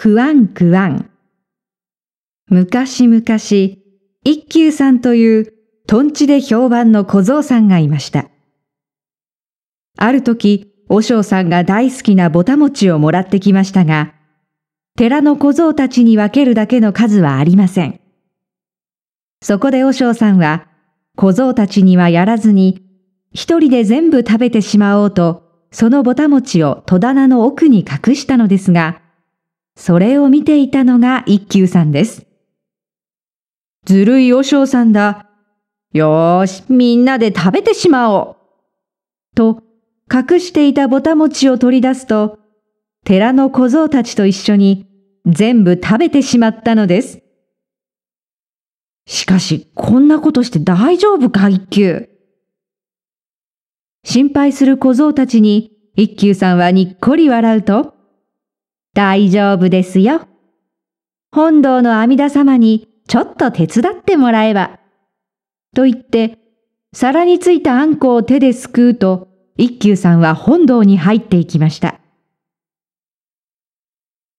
クワンクワン。昔々、一休さんというとんちで評判の小僧さんがいました。ある時、和尚さんが大好きなぼた餅をもらってきましたが、寺の小僧たちに分けるだけの数はありません。そこで和尚さんは、小僧たちにはやらずに、一人で全部食べてしまおうと、そのぼた餅を戸棚の奥に隠したのですが、それを見ていたのが一休さんです。ずるい和尚さんだ。よーし、みんなで食べてしまおう。と、隠していたぼた餅を取り出すと、寺の小僧たちと一緒に全部食べてしまったのです。しかし、こんなことして大丈夫か、一休。心配する小僧たちに、一休さんはにっこり笑うと、大丈夫ですよ。本堂の阿弥陀様にちょっと手伝ってもらえば。と言って、皿についたあんこを手ですくうと、一休さんは本堂に入っていきました。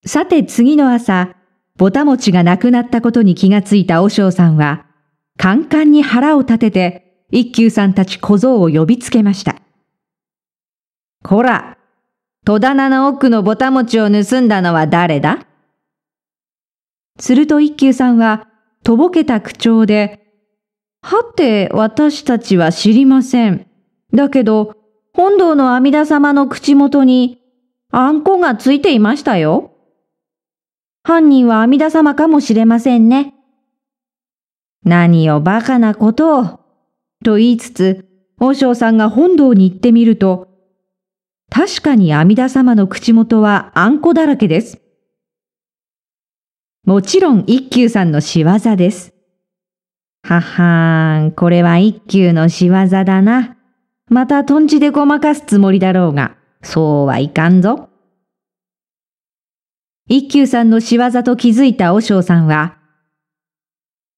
さて次の朝、ぼたもちがなくなったことに気がついた和尚さんは、カンカンに腹を立てて、一休さんたち小僧を呼びつけました。こら、戸棚の奥のぼたちを盗んだのは誰だすると一休さんは、とぼけた口調で、はて、私たちは知りません。だけど、本堂の阿弥陀様の口元に、あんこがついていましたよ。犯人は阿弥陀様かもしれませんね。何をバカなことを。と言いつつ、和尚さんが本堂に行ってみると、確かに阿弥陀様の口元はあんこだらけです。もちろん一休さんの仕業です。ははーん、これは一休の仕業だな。またとんちでごまかすつもりだろうが、そうはいかんぞ。一休さんの仕業と気づいた和尚さんは、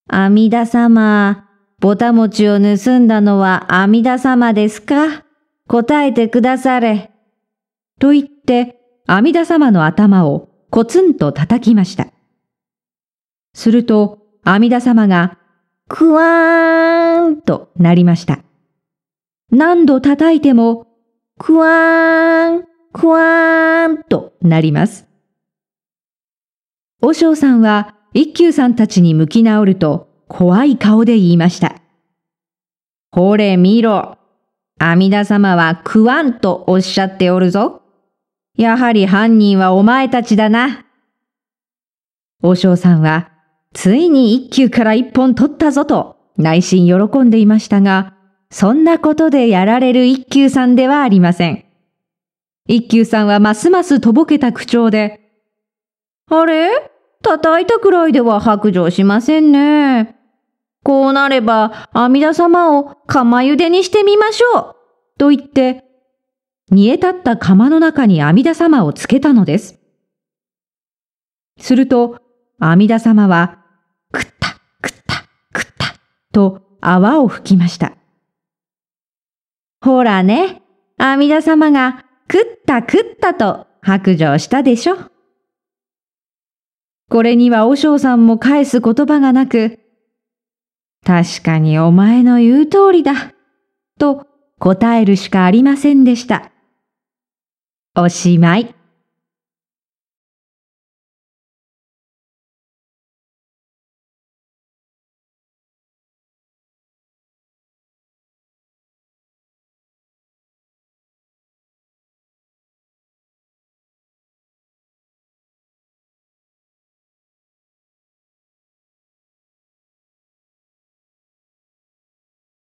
阿弥陀様、ぼたもちを盗んだのは阿弥陀様ですか答えてくだされ。と言って、阿弥陀様の頭をコツンと叩きました。すると、阿弥陀様が、クワーンとなりました。何度叩いても、クワーン、クワーンとなります。和尚さんは一休さんたちに向き直ると怖い顔で言いました。ほれ見ろ。阿弥陀様はクワンとおっしゃっておるぞ。やはり犯人はお前たちだな。王将さんは、ついに一球から一本取ったぞと内心喜んでいましたが、そんなことでやられる一休さんではありません。一休さんはますますとぼけた口調で、あれ叩いたくらいでは白状しませんね。こうなれば、阿弥陀様を釜茹でにしてみましょうと言って、煮え立った釜の中に阿弥陀様をつけたのです。すると、阿弥陀様は、くったくったくったと泡を吹きました。ほらね、阿弥陀様が、くったくったと白状したでしょ。これには和尚さんも返す言葉がなく、確かにお前の言う通りだ、と答えるしかありませんでした。おしまい。